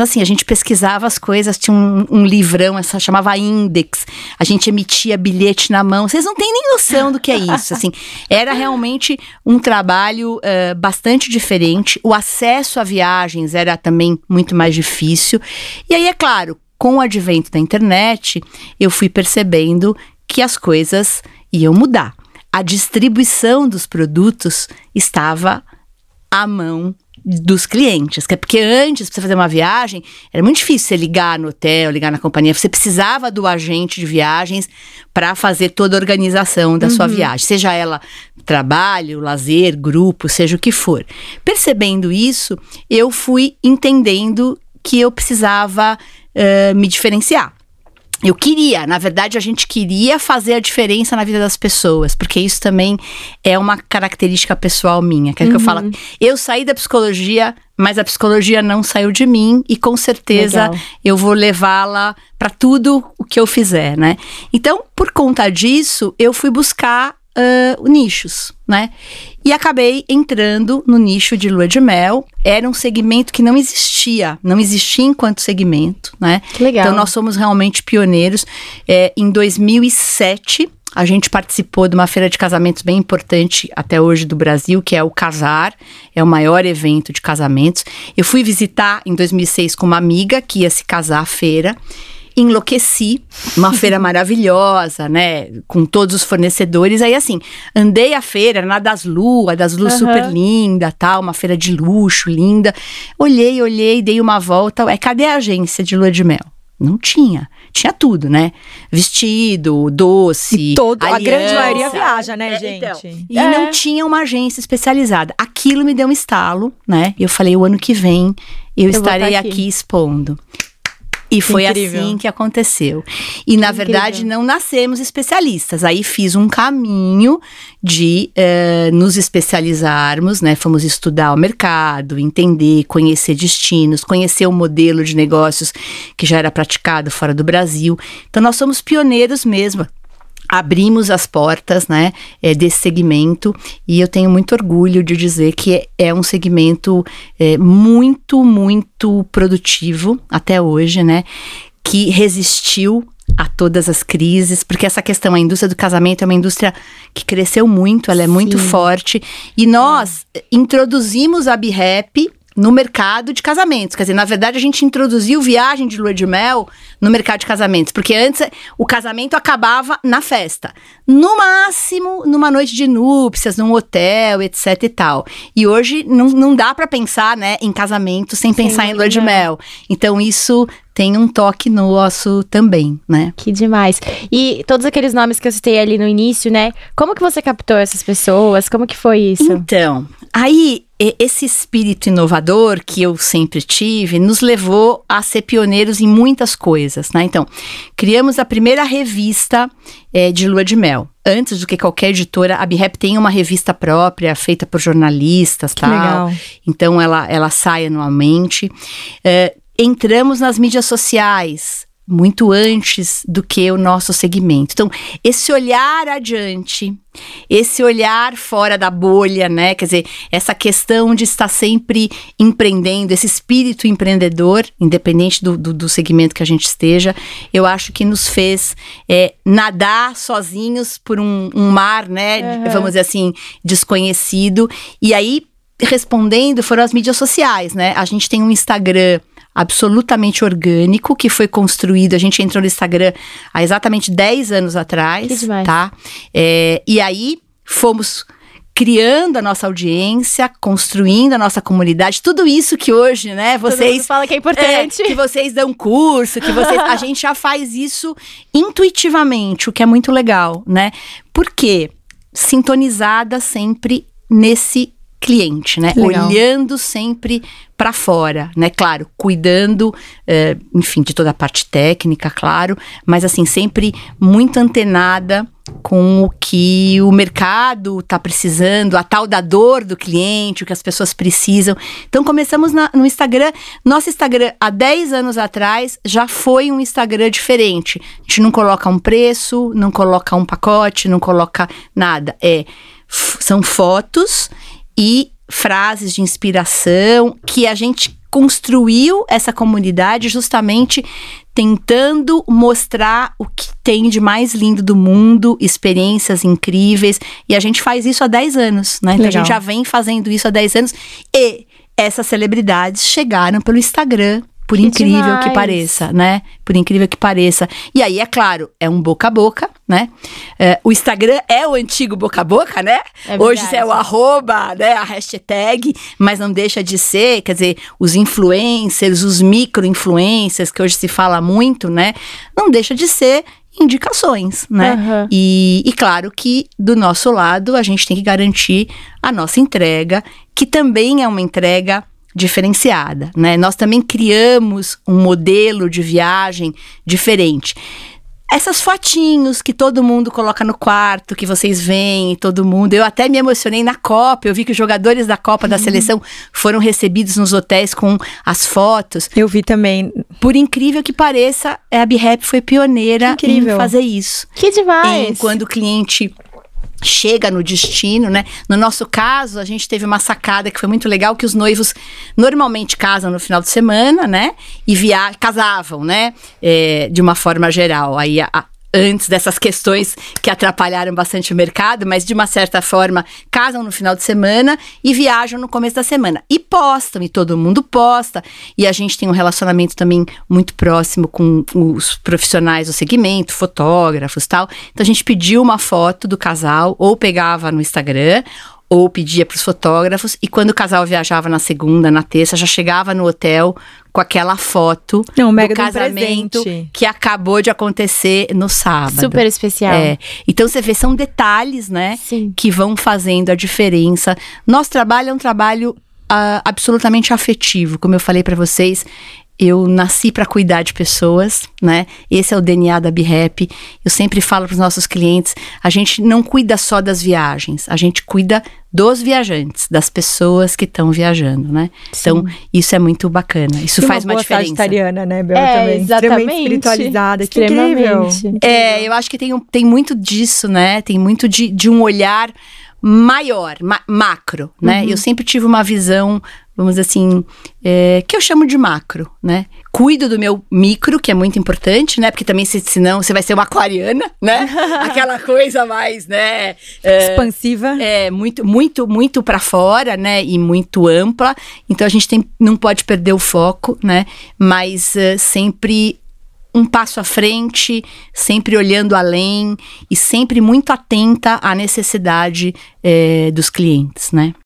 Então, assim, a gente pesquisava as coisas, tinha um, um livrão, essa chamava Index. A gente emitia bilhete na mão. Vocês não têm nem noção do que é isso. assim, era realmente um trabalho uh, bastante diferente. O acesso a viagens era também muito mais difícil. E aí, é claro, com o advento da internet, eu fui percebendo que as coisas iam mudar. A distribuição dos produtos estava à mão dos clientes, que é porque antes, para você fazer uma viagem, era muito difícil você ligar no hotel, ligar na companhia, você precisava do agente de viagens para fazer toda a organização da uhum. sua viagem, seja ela trabalho, lazer, grupo, seja o que for. Percebendo isso, eu fui entendendo que eu precisava uh, me diferenciar. Eu queria, na verdade, a gente queria fazer a diferença na vida das pessoas, porque isso também é uma característica pessoal minha. Quer é uhum. que eu uhum. falo? Eu saí da psicologia, mas a psicologia não saiu de mim e com certeza Legal. eu vou levá-la para tudo o que eu fizer, né? Então, por conta disso, eu fui buscar uh, nichos, né? E acabei entrando no nicho de lua de mel. Era um segmento que não existia, não existia enquanto segmento, né? Que legal. Então nós somos realmente pioneiros. É, em 2007, a gente participou de uma feira de casamentos bem importante até hoje do Brasil, que é o Casar, é o maior evento de casamentos. Eu fui visitar em 2006 com uma amiga que ia se casar à feira enlouqueci, uma feira maravilhosa, né, com todos os fornecedores, aí assim, andei a feira, na Das luas, Das luas uhum. super linda, tal, uma feira de luxo, linda, olhei, olhei, dei uma volta, é, cadê a agência de lua de mel? Não tinha. Tinha tudo, né? Vestido, doce. E todo, aliança. a grande maioria viaja, né, é, então. gente? Então, e é. não tinha uma agência especializada. Aquilo me deu um estalo, né? E Eu falei, o ano que vem eu, eu estarei tá aqui. aqui expondo. E foi assim Incrível. assim que aconteceu. E, na Incrível. verdade, não nascemos especialistas. Aí fiz um caminho de uh, nos especializarmos, né? Fomos estudar o mercado, entender, conhecer destinos, conhecer o modelo de negócios que já era praticado fora do Brasil. Então, nós somos pioneiros mesmo abrimos as portas né, é, desse segmento e eu tenho muito orgulho de dizer que é, um segmento é, muito, muito produtivo até hoje, né? Que resistiu a todas as crises, porque essa questão, a indústria do casamento é uma indústria que cresceu muito, ela é Sim. muito forte. E nós introduzimos a BRAP no mercado de casamentos. Quer dizer, na verdade, a gente introduziu viagem de lua de mel no mercado de casamentos, porque antes o casamento acabava na festa. No máximo, numa noite de núpcias, num hotel, etc e tal. E hoje não, não dá para pensar, né, em casamento sem pensar em lua de né? mel. Então, isso tem um toque no osso também, né? Que demais. E todos aqueles nomes que eu citei ali no início, né? Como que você captou essas pessoas? Como que foi isso? Então, aí esse espírito inovador que eu sempre tive nos levou a ser pioneiros em muitas coisas, né? Então, criamos a primeira revista é, de lua de mel. Antes do que qualquer editora, a BiRap tem uma revista própria, feita por jornalistas, que tal. Legal. Então, ela, ela sai anualmente. É, entramos nas mídias sociais muito antes do que o nosso segmento. Então, esse olhar adiante, esse olhar fora da bolha, né? Quer dizer, essa questão de estar sempre empreendendo, esse espírito empreendedor, independente do, do, do segmento que a gente esteja, eu acho que nos fez é, nadar sozinhos por um, um mar, né? Uhum. Vamos dizer assim, desconhecido. E aí, respondendo, foram as mídias sociais, né? A gente tem um Instagram absolutamente orgânico, que foi construído. A gente entrou no Instagram há exatamente 10 anos atrás. Que demais. Tá? É, e aí fomos criando a nossa audiência, construindo a nossa comunidade, tudo isso que hoje, né, vocês Todo mundo fala que é importante, é, que vocês dão curso, que vocês, a gente já faz isso intuitivamente, o que é muito legal, né? Porque sintonizada sempre nesse cliente, né? Legal. Olhando sempre para fora, né? Claro, cuidando, é, enfim, de toda a parte técnica, claro, mas assim, sempre muito antenada com o que o mercado está precisando, a tal da dor do cliente, o que as pessoas precisam. Então começamos na, no Instagram. Nosso Instagram há 10 anos atrás já foi um Instagram diferente. A gente não coloca um preço, não coloca um pacote, não coloca nada. É são fotos e frases de inspiração que a gente construiu essa comunidade justamente tentando mostrar o que tem de mais lindo do mundo, experiências incríveis, e a gente faz isso há 10 anos, né? Então a gente já vem fazendo isso há 10 anos e essas celebridades chegaram pelo Instagram por que incrível demais. que pareça, né? Por incrível que pareça. E aí, é claro, é um boca a boca, né? É, o Instagram é o antigo boca a boca, né? É Hoje é o arroba, né? A hashtag, mas não deixa de ser, quer dizer, os influencers, os micro-influencers, que hoje se fala muito, né? Não deixa de ser indicações, né? Uhum. E, e, claro que do nosso lado a gente tem que garantir a nossa entrega, que também é uma entrega diferenciada, né? Nós também criamos um modelo de viagem diferente. Essas fotinhos que todo mundo coloca no quarto, que vocês veem, todo mundo. Eu até me emocionei na Copa. Eu vi que os jogadores da Copa uhum. da seleção foram recebidos nos hotéis com as fotos. Eu vi também. Por incrível que pareça, a BRAP foi pioneira em fazer isso. Que demais! Em quando o cliente chega no destino, né? No nosso caso, a gente teve uma sacada que foi muito legal, que os noivos normalmente casam no final de semana, né? E via casavam, né? É, de uma forma geral. Aí a, a, antes dessas questões que atrapalharam bastante o mercado, mas de uma certa forma casam no final de semana e viajam no começo da semana. E postam, e todo mundo posta, e a gente tem um relacionamento também muito próximo com os profissionais do segmento, fotógrafos tal. Então a gente pediu uma foto do casal, ou pegava no Instagram, ou pedia para os fotógrafos. E quando o casal viajava na segunda, na terça, já chegava no hotel com aquela foto Não, do casamento do que acabou de acontecer no sábado. Super especial. É. Então você vê, são detalhes, né? Sim. Que vão fazendo a diferença. Nosso trabalho é um trabalho Uh, absolutamente afetivo. Como eu falei para vocês, eu nasci para cuidar de pessoas, né? Esse é o DNA da BiRap. Eu sempre falo para os nossos clientes, a gente não cuida só das viagens, a gente cuida dos viajantes, das pessoas que estão viajando, né? Sim. Então, isso é muito bacana. Isso e faz uma, boa uma diferença. vegetariana, né, Bela? É, também. exatamente. Extremamente espiritualizada, incrível. É, eu acho que tem, tem muito disso, né? Tem muito de, de um olhar maior, ma macro, né? Uhum. Eu sempre tive uma visão, vamos dizer assim, é, que eu chamo de macro, né? Cuido do meu micro, que é muito importante, né? Porque também, se, senão, você vai ser uma aquariana, né? Aquela coisa mais, né? É, Expansiva. É, muito, muito, muito para fora, né? E muito ampla. Então, a gente tem, não pode perder o foco, né? Mas uh, sempre um passo à frente, sempre olhando além e sempre muito atenta à necessidade é, dos clientes, né?